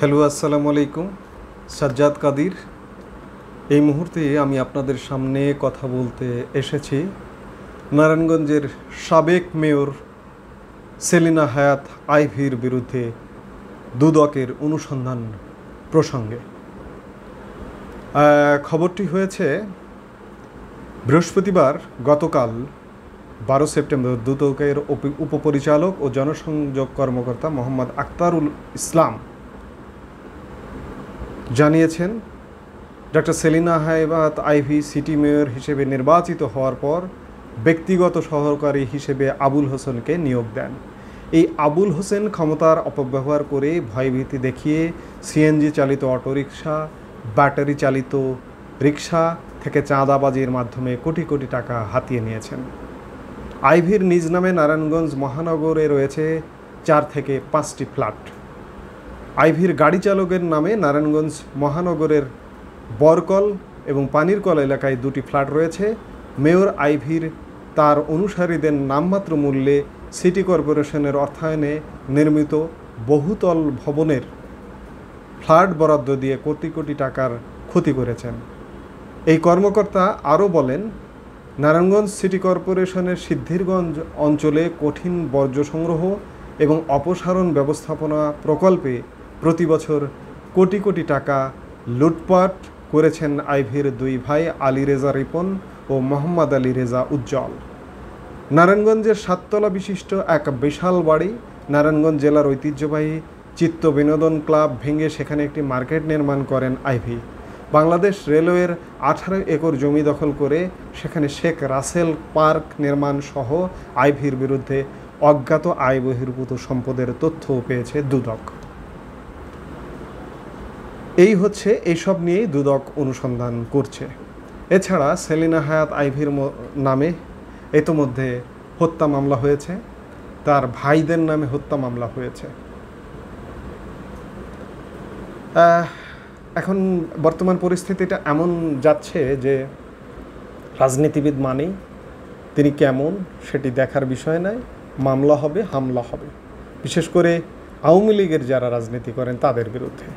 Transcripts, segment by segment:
hello আসসালামু আলাইকুম সাজ্জাদ কাদির এই মুহূর্তে আমি আপনাদের সামনে কথা বলতে এসেছি নারায়ণগঞ্জের সাবেক মেয়র সেলিনা হায়াত আইভির বিরুদ্ধে দুদকের অনুসন্ধান প্রসঙ্গে খবরটি হয়েছে বৃহস্পতিবার গতকাল বারো সেপ্টেম্বর দুদকের উপপরিচালক ও জনসংযোগ কর্মকর্তা মোহাম্মদ আক্তারুল ইসলাম জানিয়েছেন doctor Selina Hayat Ivy city mayor হিসেবে নির্বাচিত হওয়ার পর ব্যক্তিগত সহকারী হিসেবে আবুল হোসেনকে নিয়োগ দেন এই আবুল হোসেন ক্ষমতার অপব্যবহার করে ভয়ভীতি দেখিয়ে সিএনজি চালিত অটোরিকশা ব্যাটারি চালিত রিক্সা থেকে চাঁদাবাজির মাধ্যমে কোটি কোটি টাকা হাতিয়ে নিয়েছেন আইভির নিজ নামে নারায়ণগঞ্জ মহানগরে রয়েছে চার থেকে পাঁচটি ফ্ল্যাট আইভির গাড়ি চালকের নামে নারায়ণগঞ্জ মহানগরের বরকল এবং পানিরকল এলাকায় দুটি ফ্ল্যাট রয়েছে মেয়র আইভির তার অনুসারীদের নামমাত্র মূল্যে সিটি কর্পোরেশনের অর্থায়নে নির্মিত বহুতল ভবনের ফ্ল্যাট বরাদ্দ দিয়ে কোটি কোটি টাকার ক্ষতি করেছেন এই কর্মকর্তা আরও বলেন নারায়ণগঞ্জ সিটি কর্পোরেশনের সিদ্ধিরগঞ্জ অঞ্চলে কঠিন বর্জ্য সংগ্রহ এবং অপসারণ ব্যবস্থাপনা প্রকল্পে প্রতি বছর কোটি কোটি টাকা লুটপাট করেছেন আইভির দুই ভাই আলী রেজা রিপন ও মোহাম্মদ আলী রেজা উজ্জ্বল নারায়ণগঞ্জের সাততলা বিশিষ্ট এক বিশাল বাড়ি নারায়ণগঞ্জ জেলার ঐতিহ্যবাহী চিত্ত বিনোদন ক্লাব ভেঙে সেখানে একটি মার্কেট নির্মাণ করেন আইভি বাংলাদেশ রেলওয়ের আঠারো একর জমি দখল করে সেখানে শেখ রাসেল পার্ক নির্মাণ সহ আইভির বিরুদ্ধে অজ্ঞাত আয় বহির্ভূত সম্পদের তথ্যও পেয়েছে দুদক এই হচ্ছে এইসব নিয়েই দুদক অনুসন্ধান করছে এছাড়া সেলিনা হায়াত আইভির নামে ইতোমধ্যে হত্যা মামলা হয়েছে তার ভাইদের নামে হত্যা মামলা হয়েছে এখন বর্তমান পরিস্থিতিটা এমন যাচ্ছে যে রাজনীতিবিদ মানেই তিনি কেমন সেটি দেখার বিষয় নাই মামলা হবে হামলা হবে বিশেষ করে আওয়ামী লীগের যারা রাজনীতি করেন তাদের বিরুদ্ধে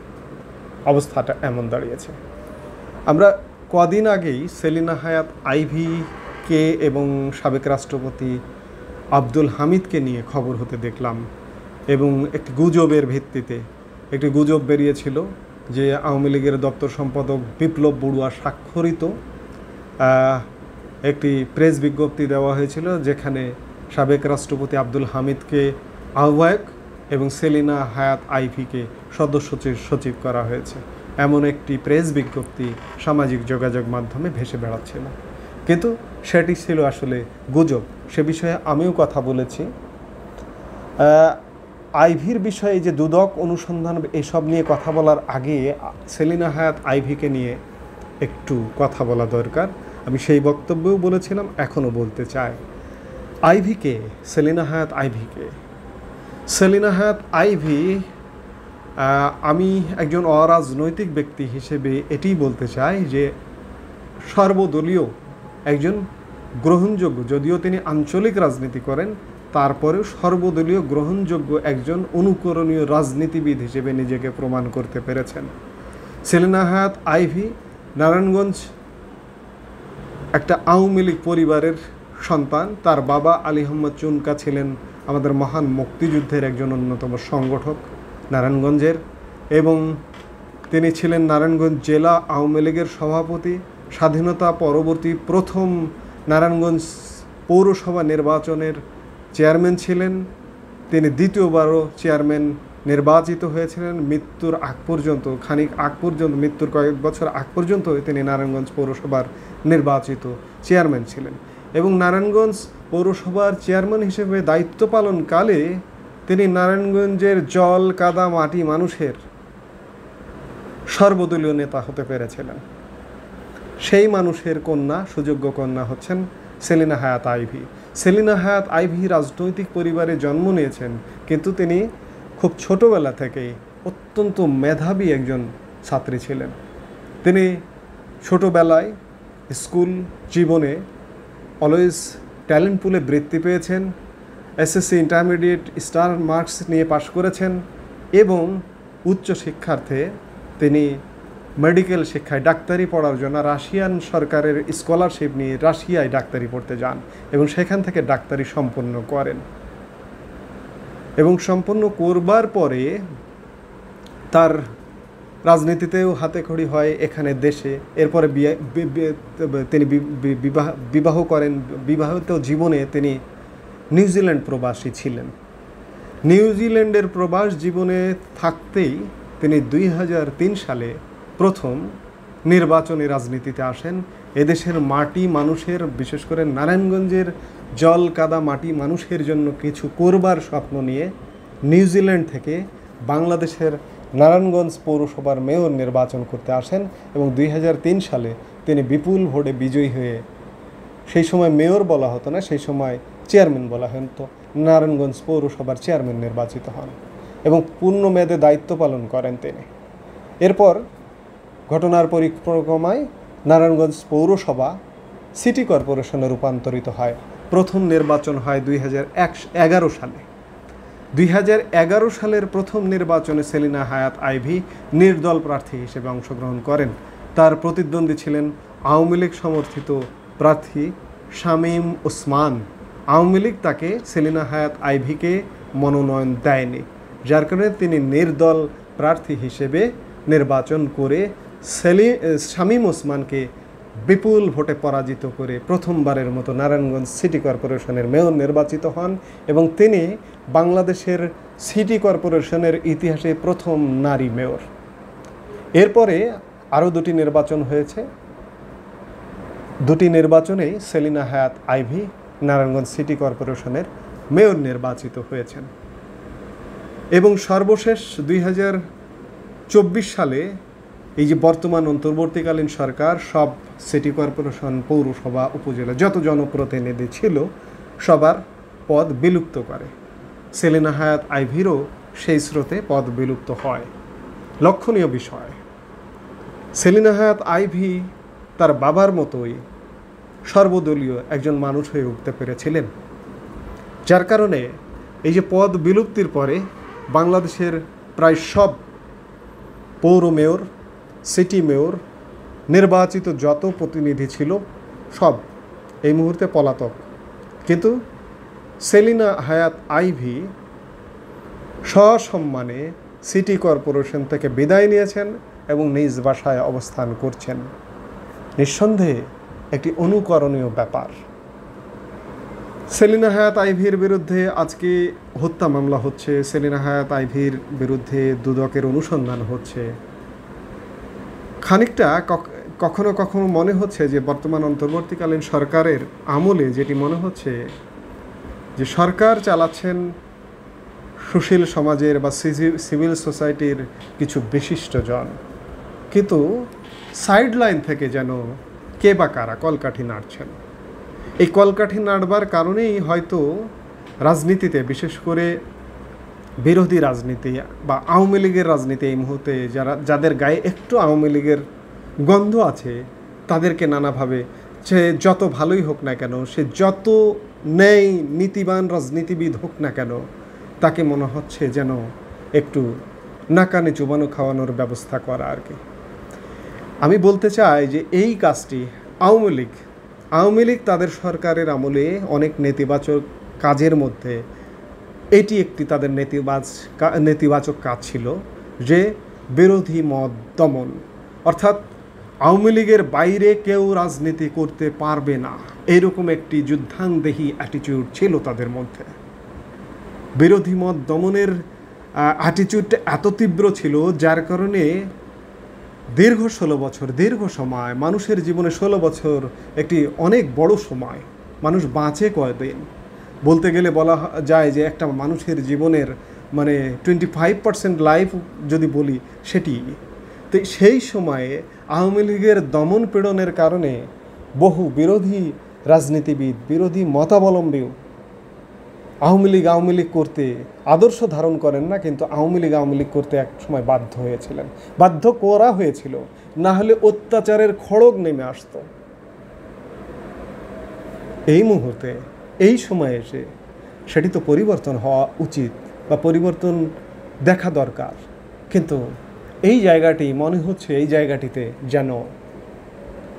অবস্থাটা এমন দাঁড়িয়েছে আমরা কদিন আগেই সেলিনা হায়াত আইভি কে এবং সাবেক রাষ্ট্রপতি আব্দুল হামিদকে নিয়ে খবর হতে দেখলাম এবং একটি গুজবের ভিত্তিতে একটি গুজব বেরিয়েছিল যে আওয়ামী লীগের দপ্তর সম্পাদক বিপ্লব বড়ুয়া স্বাক্ষরিত একটি প্রেস বিজ্ঞপ্তি দেওয়া হয়েছিল যেখানে সাবেক রাষ্ট্রপতি আব্দুল হামিদকে আহ্বায়ক এবং সেলিনা হায়াত আইভিকে সদস্য সচিব করা হয়েছে এমন একটি প্রেস বিজ্ঞপ্তি সামাজিক যোগাযোগ মাধ্যমে ভেসে বেড়াচ্ছিল কিন্তু সেটি ছিল আসলে গুজব সে বিষয়ে আমিও কথা বলেছি আইভির বিষয়ে যে দুদক অনুসন্ধান এসব নিয়ে কথা বলার আগে সেলিনা হায়াত আইভিকে নিয়ে একটু কথা বলা দরকার আমি সেই বক্তব্যও বলেছিলাম এখনও বলতে চাই আইভিকে সেলিনা হায়াত আইভিকে সেলিনা হায়াত আইভি আমি একজন অরাজনৈতিক ব্যক্তি হিসেবে এটি বলতে চাই যে সর্বদলীয় একজন গ্রহণযোগ্য যদিও তিনি আঞ্চলিক রাজনীতি করেন তারপরেও সর্বদলীয় গ্রহণযোগ্য একজন অনুকরণীয় রাজনীতিবিদ হিসেবে নিজেকে প্রমাণ করতে পেরেছেন সেলিনাহাত আইভি নারায়ণগঞ্জ একটা আওয়ামী লীগ পরিবারের সন্তান তার বাবা আলী আহম্মদ চুনকা ছিলেন আমাদের মহান মুক্তিযুদ্ধের একজন অন্যতম সংগঠক নারায়ণগঞ্জের এবং তিনি ছিলেন নারায়ণগঞ্জ জেলা আওয়ামী লীগের সভাপতি স্বাধীনতা পরবর্তী প্রথম নারায়ণগঞ্জ পৌরসভা নির্বাচনের চেয়ারম্যান ছিলেন তিনি দ্বিতীয়বারও চেয়ারম্যান নির্বাচিত হয়েছিলেন মৃত্যুর আগ পর্যন্ত খানিক আগ পর্যন্ত মৃত্যুর কয়েক বছর আগ পর্যন্ত তিনি নারায়ণগঞ্জ পৌরসভার নির্বাচিত চেয়ারম্যান ছিলেন এবং নারায়ণগঞ্জ পৌরসভার চেয়ারম্যান হিসেবে দায়িত্ব পালনকালে তিনি নারায়ণগঞ্জের জল কাদা মাটি মানুষের সর্বদলীয় নেতা হতে পেরেছিলেন সেই মানুষের কন্যা সুযোগ্য কন্যা হচ্ছেন সেলিনা হায়াত আইভি সেলিনা হায়াত আইভি রাজনৈতিক পরিবারে জন্ম নিয়েছেন কিন্তু তিনি খুব ছোটবেলা থেকেই অত্যন্ত মেধাবী একজন ছাত্রী ছিলেন তিনি ছোটবেলায় স্কুল জীবনে অলওয়েজ ট্যালেন্ট পুলে বৃত্তি পেয়েছেন এসএসসি ইন্টারমিডিয়েট স্টার মার্কস নিয়ে পাশ করেছেন এবং উচ্চ শিক্ষার্থে তিনি মেডিকেল শিক্ষায় ডাক্তারি পড়ার জন্য রাশিয়ান সরকারের স্কলারশিপ নিয়ে রাশিয়ায় ডাক্তারি পড়তে যান এবং সেখান থেকে ডাক্তারি সম্পন্ন করেন এবং সম্পন্ন করবার পরে তার রাজনীতিতেও হাতে খড়ি হয় এখানে দেশে এরপরে বিয়ে তিনি বিবাহ বিবাহ করেন বিবাহিত জীবনে তিনি নিউজিল্যান্ড প্রবাসী ছিলেন নিউজিল্যান্ডের প্রবাস জীবনে থাকতেই তিনি দুই সালে প্রথম নির্বাচনী রাজনীতিতে আসেন এদেশের মাটি মানুষের বিশেষ করে নারায়ণগঞ্জের জল কাদা মাটি মানুষের জন্য কিছু করবার স্বপ্ন নিয়ে নিউজিল্যান্ড থেকে বাংলাদেশের নারায়ণগঞ্জ পৌরসভার মেয়র নির্বাচন করতে আসেন এবং দুই সালে তিনি বিপুল ভোটে বিজয়ী হয়ে সেই সময় মেয়র বলা হতো না সেই সময় চেয়ারম্যান বলা হন তো নারায়ণগঞ্জ পৌরসভার চেয়ারম্যান নির্বাচিত হন এবং পূর্ণ মেয়াদে দায়িত্ব পালন করেন তিনি এরপর ঘটনার পরিক্রমায় নারায়ণগঞ্জ পৌরসভা সিটি কর্পোরেশনে রূপান্তরিত হয় প্রথম নির্বাচন হয় দুই হাজার সালে দুই সালের প্রথম নির্বাচনে সেলিনা হায়াত আইভি নির্দল প্রার্থী হিসেবে অংশগ্রহণ করেন তার প্রতিদ্বন্দ্বী ছিলেন আওয়ামী লীগ সমর্থিত প্রার্থী শামীম ওসমান আওয়ামী লীগ তাকে সেলিনা হায়াত আইভিকে মনোনয়ন দেয়নি যার কারণে তিনি নির্দল প্রার্থী হিসেবে নির্বাচন করে সেলি শামীম ওসমানকে বিপুল ভোটে পরাজিত করে প্রথমবারের মতো নারায়ণগঞ্জ সিটি কর্পোরেশনের মেয়র নির্বাচিত হন এবং তিনি বাংলাদেশের সিটি কর্পোরেশনের ইতিহাসে প্রথম নারী মেয়র এরপরে আরও দুটি নির্বাচন হয়েছে দুটি নির্বাচনেই সেলিনা হায়াত আইভি নারায়ণগঞ্জ সিটি কর্পোরেশনের মেয়র নির্বাচিত হয়েছেন এবং সর্বশেষ দুই সালে এই যে বর্তমান অন্তর্বর্তীকালীন সরকার সব সিটি কর্পোরেশন পৌরসভা উপজেলা যত জনপ্রতিনিধি ছিল সবার পদ বিলুপ্ত করে সেলিনা হায়াত আইভিরও সেই স্রোতে পদ বিলুপ্ত হয় লক্ষণীয় বিষয় সেলিনা হায়াত আইভি তার বাবার মতোই সর্বদলীয় একজন মানুষ হয়ে উঠতে পেরেছিলেন যার কারণে এই যে পদ বিলুপ্তির পরে বাংলাদেশের প্রায় সব পৌর মেয়র সিটি মেয়র নির্বাচিত যত প্রতিনিধি ছিল সব এই মুহূর্তে পলাতক কিন্তু সেলিনা হায়াত আইভি সসম্মানে সিটি কর্পোরেশন থেকে বিদায় নিয়েছেন এবং নিজ বাসায় অবস্থান করছেন নিঃসন্দেহে একটি অনুকরণীয় ব্যাপার সেলিনা হায়াত আইভির বিরুদ্ধে আজকে হত্যা মামলা হচ্ছে সেলিনা হায়াত আইভির বিরুদ্ধে দুদকের অনুসন্ধান হচ্ছে খানিকটা কখনো কখনো মনে হচ্ছে যে বর্তমান অন্তর্বর্তীকালীন সরকারের আমলে যেটি মনে হচ্ছে যে সরকার চালাচ্ছেন সুশীল সমাজের বা সিভিল সোসাইটির কিছু বিশিষ্টজন কিন্তু সাইডলাইন থেকে যেন কে বা কারা কলকাঠি নাড়ছেন এই কলকাঠি নাড়বার কারণেই হয়তো রাজনীতিতে বিশেষ করে বিরোধী রাজনীতি বা আওয়ামী লীগের রাজনীতি এই মুহূর্তে যারা যাদের গায়ে একটু আওয়ামী লীগের গন্ধ আছে তাদেরকে নানাভাবে সে যত ভালোই হোক না কেন সে যত নেই নীতিবান রাজনীতিবিদ হোক না কেন তাকে মনে হচ্ছে যেন একটু নাকানে চুবানো খাওয়ানোর ব্যবস্থা করা আর কি আমি বলতে চাই যে এই কাজটি আওয়ামী লীগ আওয়ামী লীগ তাদের সরকারের আমলে অনেক নেতিবাচক কাজের মধ্যে এটি একটি তাদের নেতিবাচ নেতিবাচক কাজ ছিল যে বিরোধী মত দমন অর্থাৎ আওয়ামী লীগের বাইরে কেউ রাজনীতি করতে পারবে না এরকম একটি যুদ্ধাংদেহী অ্যাটিটিউড ছিল তাদের মধ্যে বিরোধী মত দমনের অ্যাটিচিউডটা এত তীব্র ছিল যার কারণে দীর্ঘ ষোলো বছর দীর্ঘ সময় মানুষের জীবনে ষোলো বছর একটি অনেক বড় সময় মানুষ বাঁচে কয়দিন বলতে গেলে বলা যায় যে একটা মানুষের জীবনের মানে টোয়েন্টি ফাইভ পার্সেন্ট লাইফ যদি বলি সেটি তো সেই সময়ে আওয়ামী লীগের দমন পীড়নের কারণে বহু বিরোধী রাজনীতিবিদ বিরোধী মতাবলম্বী আওয়ামী লীগ আওয়ামী লীগ করতে আদর্শ ধারণ করেন না কিন্তু আওয়ামী লীগ আওয়ামী লীগ করতে এক সময় বাধ্য হয়েছিলেন বাধ্য করা হয়েছিল না হলে অত্যাচারের খড়গ নেমে আসত এই মুহূর্তে এই সময়ে এসে সেটি তো পরিবর্তন হওয়া উচিত বা পরিবর্তন দেখা দরকার কিন্তু এই জায়গাটি মনে হচ্ছে এই জায়গাটিতে যেন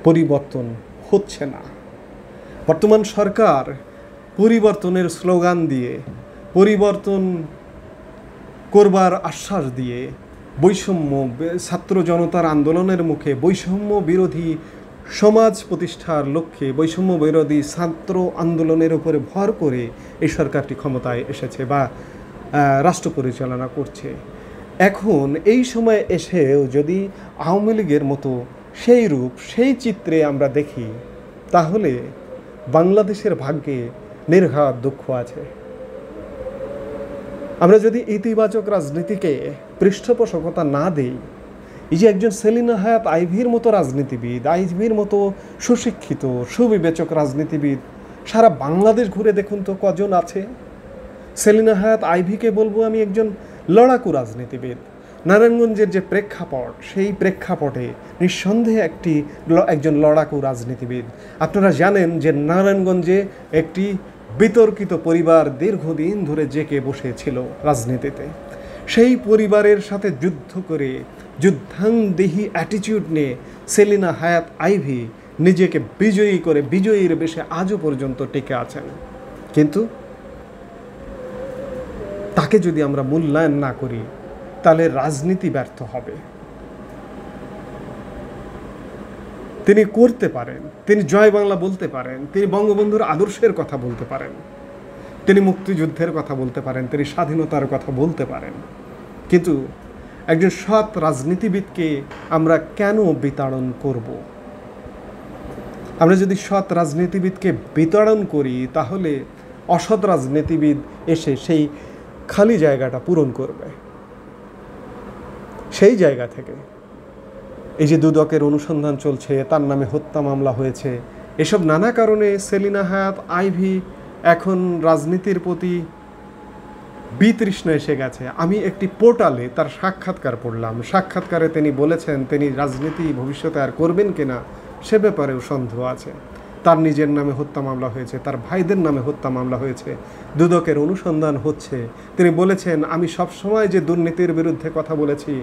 পরিবর্তন হচ্ছে না বর্তমান সরকার পরিবর্তনের স্লোগান দিয়ে পরিবর্তন করবার আশ্বাস দিয়ে বৈষম্য ছাত্র জনতার আন্দোলনের মুখে বৈষম্য বিরোধী সমাজ প্রতিষ্ঠার লক্ষ্যে বৈষম্য বিরোধী ছাত্র আন্দোলনের উপরে ভর করে এই সরকারটি ক্ষমতায় এসেছে বা রাষ্ট্র পরিচালনা করছে এখন এই সময় এসেও যদি আওয়ামী লীগের মতো সেই রূপ সেই চিত্রে আমরা দেখি তাহলে বাংলাদেশের ভাগ্যে নির্ঘাত দুঃখ আছে আমরা যদি ইতিবাচক রাজনীতিকে পৃষ্ঠপোষকতা না দিই এই যে একজন সেলিনা হায়াত আইভির মতো রাজনীতিবিদ আইভির মতো সুশিক্ষিত সুবিবেচক রাজনীতিবিদ সারা বাংলাদেশ ঘুরে দেখুন তো কজন আছে সেলিনা হায়াত আইভিকে বলবো আমি একজন লড়াকু রাজনীতিবিদ নারায়ণগঞ্জের যে প্রেক্ষাপট সেই প্রেক্ষাপটে নিঃসন্দেহে একটি একজন লড়াকু রাজনীতিবিদ আপনারা জানেন যে নারায়ণগঞ্জে একটি বিতর্কিত পরিবার দীর্ঘদিন ধরে জেকে বসেছিল রাজনীতিতে সেই পরিবারের সাথে যুদ্ধ করে যুদ্ধাঙ্গদেহী অ্যাটিটিউড নিয়ে সেলিনা হায়াত আইভি নিজেকে বিজয়ী করে বিজয়ীর বেশে আজও পর্যন্ত টিকে আছেন কিন্তু তাকে যদি আমরা মূল্যায়ন না করি তাহলে রাজনীতি ব্যর্থ হবে তিনি করতে পারেন তিনি জয় বাংলা বলতে পারেন তিনি বঙ্গবন্ধুর আদর্শের কথা বলতে পারেন তিনি মুক্তিযুদ্ধের কথা বলতে পারেন তিনি স্বাধীনতার কথা বলতে পারেন কিন্তু একজন সৎ রাজনীতিবিদকে আমরা কেন বিতাড়ন করব আমরা যদি সৎ রাজনীতিবিদকে বিতাড়ন করি তাহলে অসৎ রাজনীতিবিদ এসে সেই খালি জায়গাটা পূরণ করবে সেই জায়গা থেকে এই যে দুদকের অনুসন্ধান চলছে তার নামে হত্যা মামলা হয়েছে এসব নানা কারণে সেলিনা হায়াত আইভি এখন রাজনীতির প্রতি বিতৃষ্ণা এসে গেছে আমি একটি পোর্টালে তার সাক্ষাৎকার পড়লাম সাক্ষাৎকারে তিনি বলেছেন তিনি রাজনীতি ভবিষ্যতে আর করবেন কিনা সে ব্যাপারেও সন্দেহ আছে তার নিজের নামে হত্যা মামলা হয়েছে তার ভাইদের নামে হত্যা মামলা হয়েছে দুদকের অনুসন্ধান হচ্ছে তিনি বলেছেন আমি সবসময় যে দুর্নীতির বিরুদ্ধে কথা বলেছি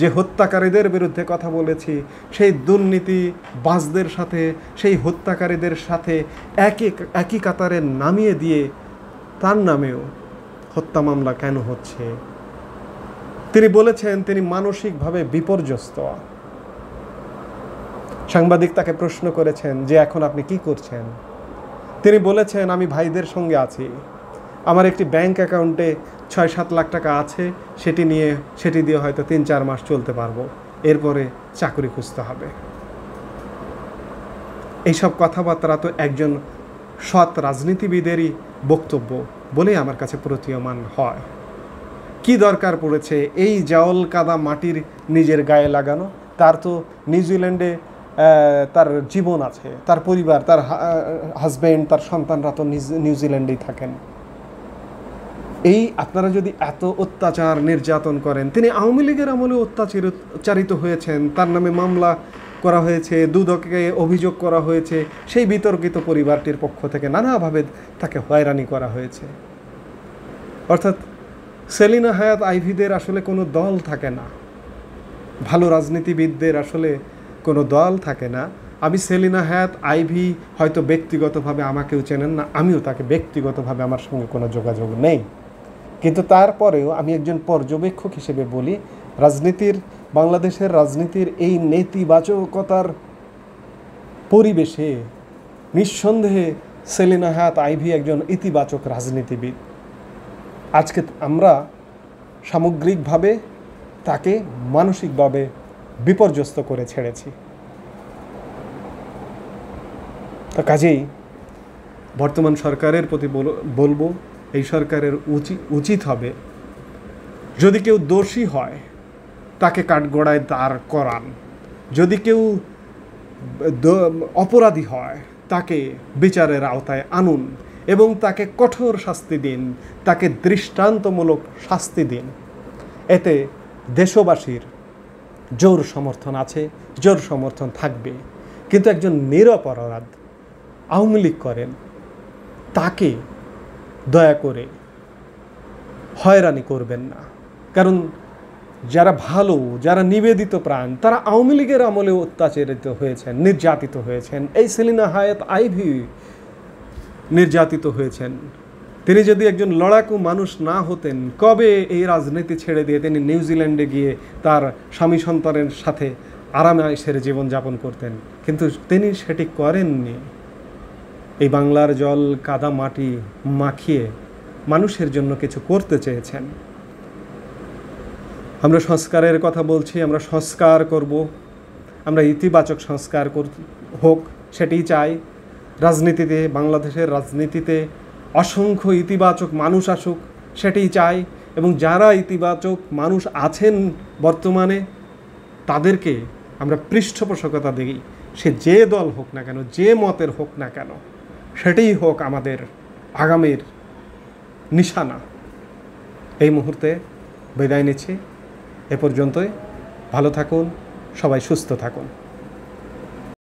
যে হত্যাকারীদের বিরুদ্ধে কথা বলেছি সেই দুর্নীতি বাসদের সাথে সেই হত্যাকারীদের সাথে একই একই কাতারে নামিয়ে দিয়ে তার নামেও হত্যা মামলা কেন হচ্ছে তিনি বলেছেন তিনি মানসিকভাবে বিপর্যস্ত সাংবাদিক তাকে প্রশ্ন করেছেন যে এখন আপনি কি করছেন তিনি বলেছেন আমি ভাইদের সঙ্গে আছি আমার একটি ব্যাংক অ্যাকাউন্টে ছয় সাত লাখ টাকা আছে সেটি নিয়ে সেটি দিয়ে হয়তো তিন চার মাস চলতে পারবো এরপরে চাকরি খুঁজতে হবে এইসব কথাবার্তা তো একজন সৎ রাজনীতিবিদেরই বক্তব্য বলে আমার কাছে প্রতীয়মান হয় কি দরকার পড়েছে এই জাওল কাদা মাটির নিজের গায়ে লাগানো তার তো নিউজিল্যান্ডে তার জীবন আছে তার পরিবার তার হাজব্যান্ড তার সন্তানরা তো নিউজিল্যান্ডেই থাকেন এই আপনারা যদি এত অত্যাচার নির্যাতন করেন তিনি আওয়ামী লীগের আমলে অত্যাচারিত হয়েছেন তার নামে মামলা করা হয়েছে দুদকে অভিযোগ করা হয়েছে সেই বিতর্কিত পরিবারটির পক্ষ থেকে নানাভাবে তাকে হয়রানি করা হয়েছে অর্থাৎ সেলিনা হায়াত আইভিদের আসলে কোনো দল থাকে না ভালো রাজনীতিবিদদের আসলে কোনো দল থাকে না আমি সেলিনা হ্যাত আইভি হয়তো ব্যক্তিগতভাবে আমাকেও চেনেন না আমিও তাকে ব্যক্তিগতভাবে আমার সঙ্গে কোনো যোগাযোগ নেই কিন্তু তারপরেও আমি একজন পর্যবেক্ষক হিসেবে বলি রাজনীতির বাংলাদেশের রাজনীতির এই নেতিবাচকতার পরিবেশে নিঃসন্দেহে সেলিনা হায়াত আইভি একজন ইতিবাচক রাজনীতিবিদ আজকে আমরা সামগ্রিকভাবে তাকে মানসিকভাবে বিপর্যস্ত করে ছেড়েছি তা কাজেই বর্তমান সরকারের প্রতি বলবো এই সরকারের উচিত উচিত হবে যদি কেউ দোষী হয় তাকে কাঠগড়ায় দাঁড় করান যদি কেউ অপরাধী হয় তাকে বিচারের আওতায় আনুন এবং তাকে কঠোর শাস্তি দিন তাকে দৃষ্টান্তমূলক শাস্তি দিন এতে দেশবাসীর জোর সমর্থন আছে জোর সমর্থন থাকবে কিন্তু একজন নিরপরাধ আওয়ামী লীগ করেন তাকে দয়া করে হয়রানি করবেন না কারণ যারা ভালো যারা নিবেদিত প্রাণ তারা আওয়ামী লীগের আমলে অত্যাচারিত হয়েছেন নির্যাতিত হয়েছেন এই সেলিনা হায়াত আইভি নির্যাতিত হয়েছেন তিনি যদি একজন লড়াকু মানুষ না হতেন কবে এই রাজনীতি ছেড়ে দিয়ে তিনি নিউজিল্যান্ডে গিয়ে তার স্বামী সন্তানের সাথে আরামে আয়সের জীবনযাপন করতেন কিন্তু তিনি সেটি করেননি এই বাংলার জল কাদা মাটি মাখিয়ে মানুষের জন্য কিছু করতে চেয়েছেন আমরা সংস্কারের কথা বলছি আমরা সংস্কার করব আমরা ইতিবাচক সংস্কার হোক সেটি চাই রাজনীতিতে বাংলাদেশের রাজনীতিতে অসংখ্য ইতিবাচক মানুষ আসুক সেটাই চাই এবং যারা ইতিবাচক মানুষ আছেন বর্তমানে তাদেরকে আমরা পৃষ্ঠপোষকতা দিই সে যে দল হোক না কেন যে মতের হোক না কেন সেটাই হোক আমাদের আগামীর নিশানা এই মুহূর্তে বিদায় নিচ্ছি এ পর্যন্তই ভালো থাকুন সবাই সুস্থ থাকুন